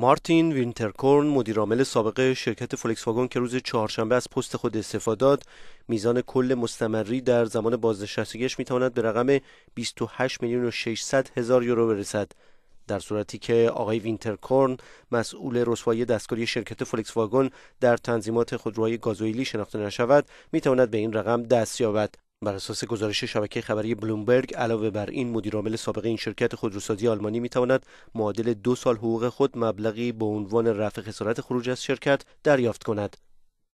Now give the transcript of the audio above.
مارتین وینترکورن مدیرعامل سابق شرکت فولکس واگن که روز چهارشنبه از پست خود استعفا داد میزان کل مستمری در زمان بازنشستگیش میتواند به رقم 28 میلیون و 600 هزار یورو برسد در صورتی که آقای وینترکورن مسئول رسوایی دستکاری شرکت فولکس واگن در تنظیمات خودروهای گازوئیلی شناخته نشود میتواند به این رقم دست یابد بر اساس گزارش شبکه خبری بلومبرگ علاوه بر این مدیرعامل سابقه این شرکت خودروسازی آلمانی میتواند معادل دو سال حقوق خود مبلغی به عنوان رفع خسارت خروج از شرکت دریافت کند